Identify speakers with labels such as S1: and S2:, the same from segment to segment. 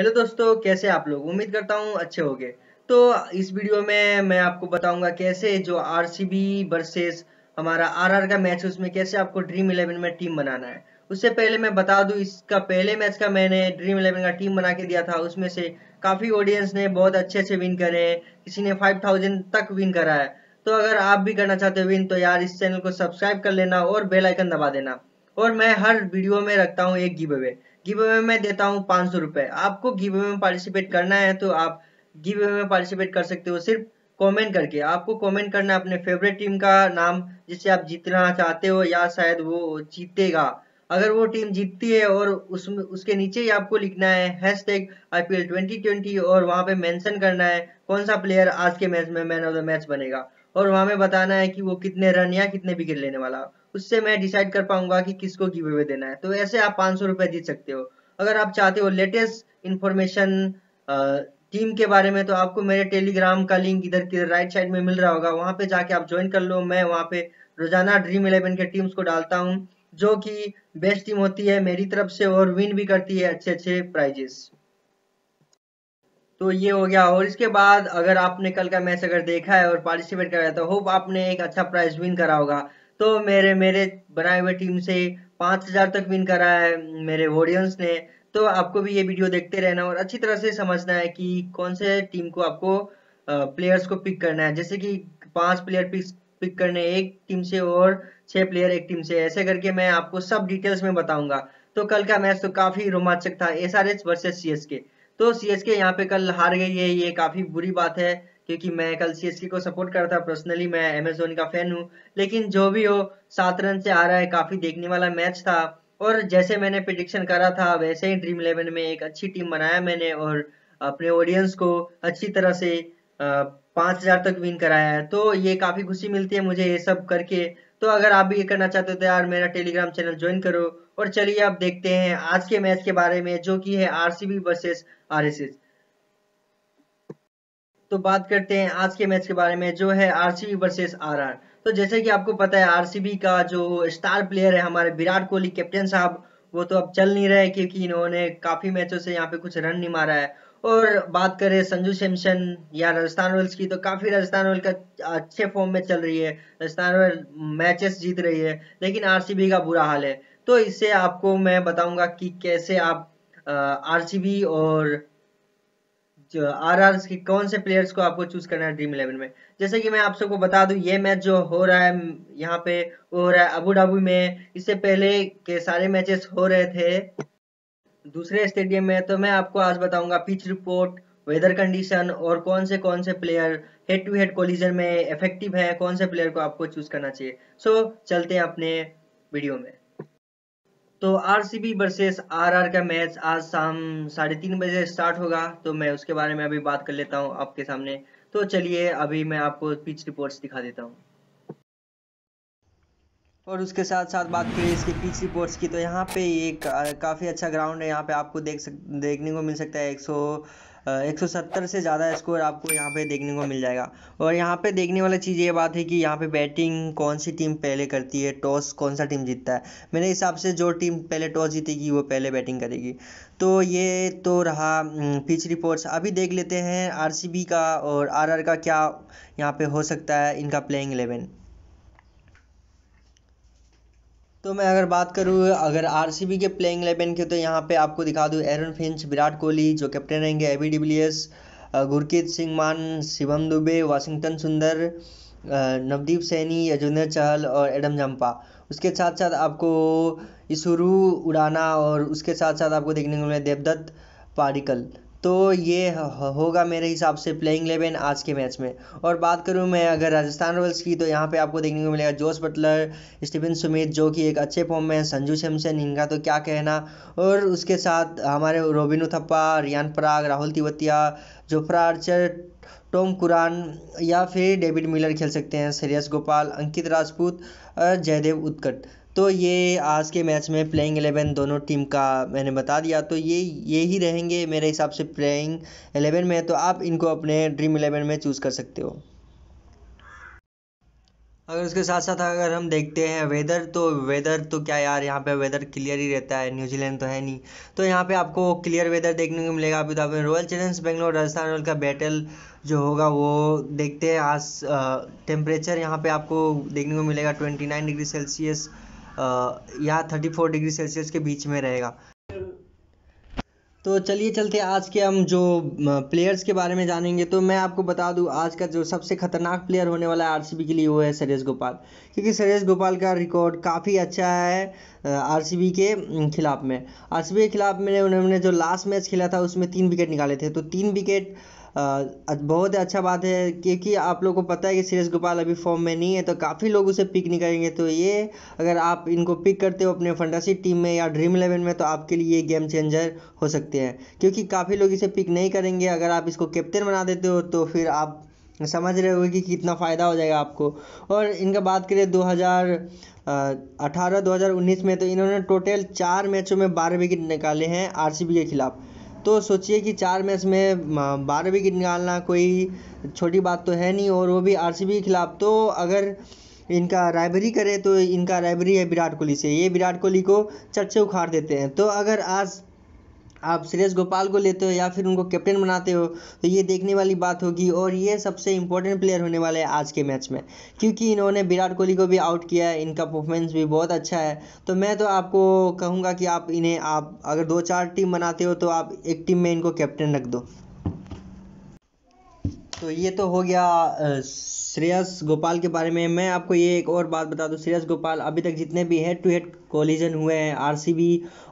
S1: hello दोस्तों कैसे आप लोग उम्मीद करता हूँ अच्छे हो तो इस वीडियो में मैं आपको बताऊंगा कैसे जो आरसीबी वर्सेस हमारा आरआर का मैच है उसमें कैसे आपको ड्रीम इलेवन में टीम बनाना है उससे पहले मैं बता दूं इसका पहले मैच का मैंने ड्रीम इलेवन का टीम बना के दिया था उसमें से काफ़ी ऑडियंस ने बहुत अच्छे अच्छे विन करे हैं किसी ने फाइव थाउजेंड तक विन करा है तो अगर आप भी करना चाहते हो विन तो यार इस चैनल को सब्सक्राइब कर लेना और बेलाइकन दबा देना और मैं हर वीडियो में रखता हूँ एक गिब अवे गिव अवे में देता हूँ पाँच सौ रुपये आपको गिव अवे में पार्टिसिपेट करना है तो आप गिव अवे में पार्टिसिपेट कर सकते हो सिर्फ कमेंट करके आपको कमेंट करना है अपने फेवरेट टीम का नाम जिसे आप जीतना चाहते हो या शायद वो जीतेगा अगर वो टीम जीतती है और उस, उसके नीचे ही आपको लिखना है hashtag I P L twenty twenty और वहाँ पे मेंशन करना है कौन सा प्लेयर आज के मैच में मैन ऑफ द मैच बनेगा और वहाँ पे बताना है कि वो कितने रन या कितने विकेट लेने वाला उससे मैं डिसाइड कर पाऊंगा कि किसको गिव अवे देना है तो ऐसे आप पाँच सौ जीत सकते हो अगर आप चाहते हो लेटेस्ट इन्फॉर्मेशन टीम के बारे में तो आपको मेरे टेलीग्राम का लिंक इधर किधर राइट साइड में मिल रहा होगा वहाँ पे जाके आप ज्वाइन कर लो मैं वहाँ पे रोजाना ड्रीम इलेवन के टीम्स को डालता हूँ जो कि बेस्ट टीम होती है मेरी तरफ से और विन भी करती है अच्छे अच्छे प्राइजेस तो ये हो गया और इसके बाद अगर आपने कल का मैच अगर देखा है और पार्टिसिपेट कराया तो होप आपने एक अच्छा प्राइज विन करा होगा तो मेरे मेरे बनाए हुए टीम से पाँच हजार तक विन करा है मेरे ऑडियंस ने तो आपको भी ये वीडियो देखते रहना और अच्छी तरह से समझना है कि कौन से टीम को आपको प्लेयर्स को पिक करना है जैसे कि पांच प्लेयर पिक पिक करने एक टीम से और छह प्लेयर एक टीम से ऐसे करके मैं आपको सब डिटेल्स में बताऊंगा तो कल का मैच तो काफी रोमांचक था S R H versus C S के तो सी एस के यहाँ पे कल हार गई है ये काफी बुरी बात है क्योंकि मैं कल सी को सपोर्ट करता था पर्सनली मैं एमेजोन का फैन हूँ लेकिन जो भी हो सात रन से आ रहा है काफ़ी देखने वाला मैच था और जैसे मैंने प्रिडिक्शन करा था वैसे ही ड्रीम इलेवन में एक अच्छी टीम बनाया मैंने और अपने ऑडियंस को अच्छी तरह से पाँच हज़ार तक विन कराया है तो ये काफ़ी खुशी मिलती है मुझे ये सब करके तो अगर आप भी ये करना चाहते हो तो यार मेरा टेलीग्राम चैनल ज्वाइन करो और चलिए आप देखते हैं आज के मैच के बारे में जो कि है आरसीबी वर्सेस आरएसएस तो बात करते हैं आज के मैच के बारे में जो है आरसीबी वर्सेस आरआर तो जैसे कि आपको पता है आरसीबी का जो स्टार प्लेयर है हमारे विराट कोहली कैप्टन साहब वो तो अब चल नहीं रहे क्योंकि इन्होंने काफी मैचों से यहाँ पे कुछ रन नहीं मारा है और बात करें संजू सैमसन या राजस्थान रॉयल्स की तो काफी राजस्थान रॉयल्स का अच्छे फॉर्म में चल रही है राजस्थान रॉयल मैचेस जीत रही है लेकिन आरसीबी का बुरा हाल है तो इससे आपको मैं बताऊंगा कि कैसे आप आरसीबी और आर आर के कौन से प्लेयर्स को आपको चूज करना है ड्रीम इलेवन में जैसे कि मैं आप सबको बता दूं ये मैच जो हो रहा है यहाँ पे वो हो रहा है अबू धाबी में इससे पहले के सारे मैचेस हो रहे थे दूसरे स्टेडियम में तो मैं आपको आज बताऊंगा पिच रिपोर्ट वेदर कंडीशन और कौन से कौन से player head to head collision में इफेक्टिव है कौन से प्लेयर को आपको चूज करना चाहिए सो so, चलते हैं अपने वीडियो में तो आरसीबी वर्सेस आरआर का मैच आज शाम साढ़े तीन बजे स्टार्ट होगा तो मैं उसके बारे में अभी बात कर लेता हूँ आपके सामने तो चलिए अभी मैं आपको पिच रिपोर्ट्स दिखा देता हूँ और उसके साथ साथ बात करें इसके पिच रिपोर्ट्स की तो यहाँ पे एक काफ़ी अच्छा ग्राउंड है यहाँ पे आपको देख सक देखने को मिल सकता है एक सौ 170 से ज़्यादा स्कोर आपको यहाँ पे देखने को मिल जाएगा और यहाँ पे देखने वाला चीज़ ये बात है कि यहाँ पे बैटिंग कौन सी टीम पहले करती है टॉस कौन सा टीम जीतता है मेरे हिसाब से जो टीम पहले टॉस जीतेगी वो पहले बैटिंग करेगी तो ये तो रहा पिच रिपोर्ट्स अभी देख लेते हैं आर का और आर का क्या यहाँ पर हो सकता है इनका प्लेइंग एलेवन तो मैं अगर बात करूँ अगर आर के प्लेइंग एलेवन की तो यहाँ पे आपको दिखा दूँ एरन फिंच विराट कोहली जो कैप्टन रहेंगे एबी डिविलियर्स गुरकीत सिंह मान शिवम दुबे वाशिंगटन सुंदर नवदीप सैनी यजेंद्र चहल और एडम जम्पा उसके साथ साथ आपको इसुरु उड़ाना और उसके साथ साथ आपको देखने को मिला देवदत्त पारिकल तो ये होगा मेरे हिसाब से प्लेइंग एलेवन आज के मैच में और बात करूँ मैं अगर राजस्थान रॉयल्स की तो यहाँ पे आपको देखने को मिलेगा जोस बटलर स्टीफन सुमित जो कि एक अच्छे फॉर्म में है संजू सैमसन इनका तो क्या कहना और उसके साथ हमारे Robin Uthappa Riyan Parag Rahul Tewatia Jofra Archer Tom Curran या फिर डेविड मिलर खेल सकते हैं श्रेयस गोपाल अंकित राजपूत जयदेव उत्कट तो ये आज के मैच में प्लेइंग एलेवन दोनों टीम का मैंने बता दिया तो ये ये ही रहेंगे मेरे हिसाब से प्लेइंग एलेवन में तो आप इनको अपने ड्रीम एलेवन में चूज़ कर सकते हो अगर उसके साथ साथ अगर हम देखते हैं वेदर तो वेदर तो क्या यार यहाँ पे वेदर क्लियर ही रहता है न्यूजीलैंड तो है नहीं तो यहाँ पे आपको क्लियर वेदर देखने को मिलेगा अभी तो आप Royal Challengers Bangalore Rajasthan Royal का बैटल जो होगा वो देखते हैं आज टेम्परेचर यहाँ पे आपको देखने को मिलेगा ट्वेंटी नाइन डिग्री सेल्सियस यहाँ थर्टी फोर डिग्री सेल्सियस के बीच में रहेगा तो चलिए चलते आज के हम जो प्लेयर्स के बारे में जानेंगे तो मैं आपको बता दूं आज का जो सबसे खतरनाक प्लेयर होने वाला है आर के लिए वो है सरेश गोपाल क्योंकि सरेश गोपाल का रिकॉर्ड काफ़ी अच्छा है आर के खिलाफ में आर के खिलाफ में उन्होंने जो लास्ट मैच खेला था उसमें तीन विकेट निकाले थे तो तीन विकेट बहुत ही अच्छा बात है क्योंकि आप लोग को पता है कि सीरेश गोपाल अभी फॉर्म में नहीं है तो काफ़ी लोग उसे पिक नहीं करेंगे तो ये अगर आप इनको पिक करते हो अपने फंडासी टीम में या ड्रीम इलेवन में तो आपके लिए ये गेम चेंजर हो सकते हैं क्योंकि काफ़ी लोग इसे पिक नहीं करेंगे अगर आप इसको कैप्टन बना देते हो तो फिर आप समझ रहे हो कि कितना फ़ायदा हो जाएगा आपको और इनका बात करें 2018-2019 में तो इन्होंने टोटल चार मैचों में बारह विकेट निकाले हैं आरसीबी के खिलाफ़ तो सोचिए कि चार मैच में बारह विकेट निकालना कोई छोटी बात तो है नहीं और वो भी आर सी बी के खिलाफ तो अगर इनका राइबरी करे तो इनका राइबरी है विराट कोहली से ये विराट कोहली को चर्चे उखाड़ देते हैं तो अगर आज आप श्रेयस गोपाल को लेते हो या फिर उनको कैप्टन बनाते हो तो ये देखने वाली बात होगी और ये सबसे इंपॉर्टेंट प्लेयर होने वाले हैं आज के मैच में क्योंकि इन्होंने विराट कोहली को भी आउट किया है इनका परफॉर्मेंस भी बहुत अच्छा है तो मैं तो आपको कहूँगा कि आप इन्हें आप अगर दो चार टीम बनाते हो तो आप एक टीम में इनको कैप्टन रख दो तो ये तो हो गया श्रेयस गोपाल के बारे में मैं आपको ये एक और बात बता दूँ श्रेयस गोपाल अभी तक जितने भी हेड टू हेड कोलिजन हुए हैं आर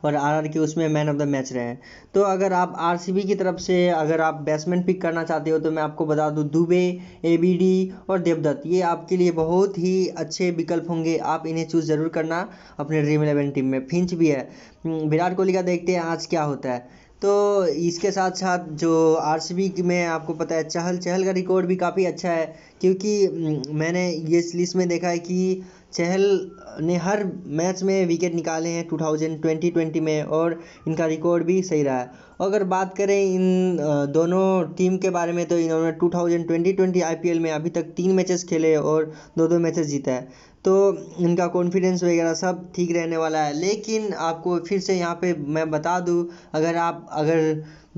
S1: और आर के उसमें मैन ऑफ द मैच रहे हैं तो अगर आप आर की तरफ से अगर आप बैट्समैन पिक करना चाहते हो तो मैं आपको बता दूँ दुबे ए और देवदत्त ये आपके लिए बहुत ही अच्छे विकल्प होंगे आप इन्हें चूज़ ज़रूर करना अपने ड्रीम इलेवन टीम में फिंच भी है हम्म, विराट कोहली का देखते हैं आज क्या होता है तो इसके साथ साथ जो आर सी बी में आपको पता है चहल चहल का रिकॉर्ड भी काफ़ी अच्छा है क्योंकि मैंने ये इस लिस्ट में देखा है कि चहल ने हर मैच में विकेट निकाले हैं टू थाउजेंड ट्वेंटी ट्वेंटी में और इनका रिकॉर्ड भी सही रहा है अगर बात करें इन दोनों टीम के बारे में तो इन्होंने two thousand twenty twenty I P L में अभी तक तीन मैचेस खेले और दो दो मैचेस जीता है तो इनका कॉन्फिडेंस वगैरह सब ठीक रहने वाला है लेकिन आपको फिर से यहाँ पे मैं बता दूँ अगर आप अगर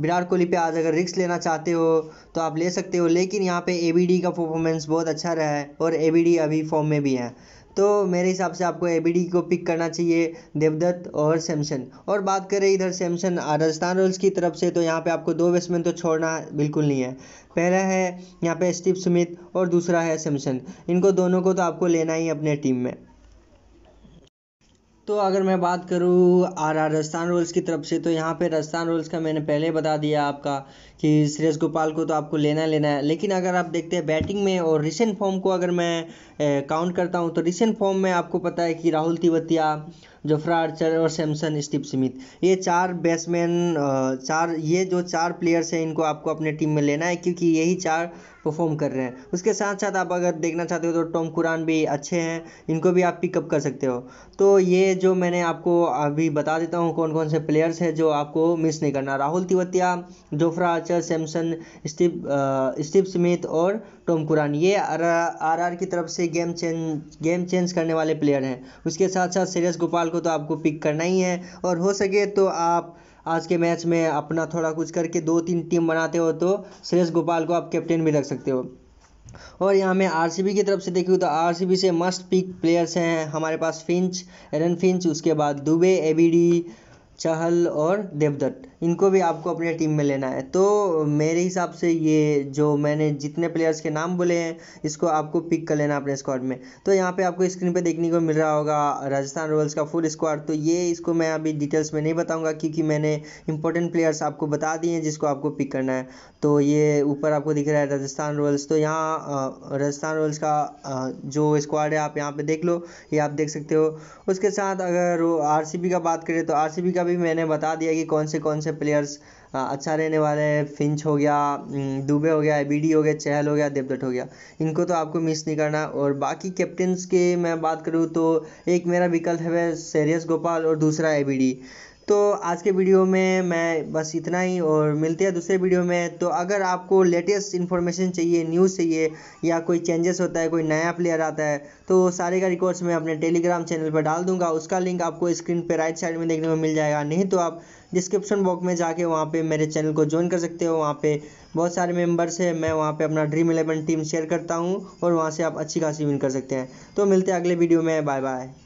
S1: विराट कोहली पे आज अगर रिक्स लेना चाहते हो तो आप ले सकते हो लेकिन यहाँ पे ए का परफॉर्मेंस बहुत अच्छा रहा है और ए अभी फॉर्म में भी है तो मेरे हिसाब से आपको ए को पिक करना चाहिए देवदत्त और सैमसन और बात करें इधर सैमसन राजस्थान रॉयल्स की तरफ से तो यहाँ पे आपको दो बैट्समैन तो छोड़ना बिल्कुल नहीं है पहला है यहाँ पे स्टीव स्मिथ और दूसरा है सैमसन इनको दोनों को तो आपको लेना ही अपने टीम में तो अगर मैं बात करूँ आर आर राजस्थान रॉयल्स की तरफ से तो यहाँ पे राजस्थान रॉयल्स का मैंने पहले बता दिया आपका कि सुरेश गोपाल को तो आपको लेना लेना है लेकिन अगर आप देखते हैं बैटिंग में और रिसेंट फॉर्म को अगर मैं काउंट करता हूँ तो रिसेंट फॉर्म में आपको पता है कि राहुल तिवतिया जोफ्रा आर्चर और सैमसन स्टीव स्मिथ ये चार बैट्समैन चार ये जो चार प्लेयर्स हैं इनको आपको अपने टीम में लेना है क्योंकि यही चार परफॉर्म कर रहे हैं उसके साथ साथ आप अगर देखना चाहते हो तो टॉम कुरान भी अच्छे हैं इनको भी आप पिकअप कर सकते हो तो ये जो मैंने आपको अभी बता देता हूँ कौन कौन से प्लेयर्स हैं जो आपको मिस नहीं करना Rahul Tewatia Jofra Archer Samson Steve Steve Smith और टॉम कुरान ये आर आर की तरफ से गेम चेंज गेम चेंज करने वाले प्लेयर हैं उसके साथ साथ श्रेयस गोपाल को को तो आपको पिक करना ही है और हो सके तो आप आज के मैच में अपना थोड़ा कुछ करके दो तीन टीम बनाते हो तो सुरेश गोपाल को आप कैप्टन भी रख सकते हो और यहाँ में आर की तरफ से देखूँ तो आर से मस्ट पिक प्लेयर्स हैं हमारे पास फिंच एरन फिंच उसके बाद दुबे एबीडी चहल और देवदत्त इनको भी आपको अपने टीम में लेना है तो मेरे हिसाब से ये जो मैंने जितने प्लेयर्स के नाम बोले हैं इसको आपको पिक कर लेना अपने स्क्वाड में तो यहाँ पे आपको स्क्रीन पे देखने को मिल रहा होगा राजस्थान रॉयल्स का फुल स्क्वाड तो ये इसको मैं अभी डिटेल्स में नहीं बताऊँगा क्योंकि मैंने इंपॉर्टेंट प्लेयर्स आपको बता दिए हैं जिसको आपको पिक करना है तो ये ऊपर आपको दिख रहा है राजस्थान रॉयल्स तो यहाँ राजस्थान रॉयल्स का जो स्क्वाड है आप यहाँ पर देख लो ये आप देख सकते हो उसके साथ अगर आर का बात करें तो आर का भी मैंने बता दिया कि कौन से कौन से से प्लेयर्स अच्छा रहने वाले हैं फिंच हो गया दुबे हो गया एबीडी हो गया चहल हो गया देवदत्त हो गया इनको तो आपको मिस नहीं करना और बाकी कैप्टन्स की मैं बात करूँ तो एक मेरा विकल्प है सेरियस गोपाल और दूसरा एबीडी तो आज के वीडियो में मैं बस इतना ही और मिलते हैं दूसरे वीडियो में तो अगर आपको लेटेस्ट इन्फॉर्मेशन चाहिए न्यूज़ चाहिए या कोई चेंजेस होता है कोई नया प्लेयर आता है तो सारे का रिकॉर्ड्स मैं अपने टेलीग्राम चैनल पर डाल दूंगा उसका लिंक आपको स्क्रीन पर राइट साइड में देखने को मिल जाएगा नहीं तो आप डिस्क्रिप्शन बॉक्स में जाके वहाँ पर मेरे चैनल को ज्वाइन कर सकते हो वहाँ पर बहुत सारे मेम्बर्स हैं मैं वहाँ पर अपना ड्रीम इलेवन टीम शेयर करता हूँ और वहाँ से आप अच्छी खासी विन कर सकते हैं तो मिलते हैं अगले वीडियो में बाय बाय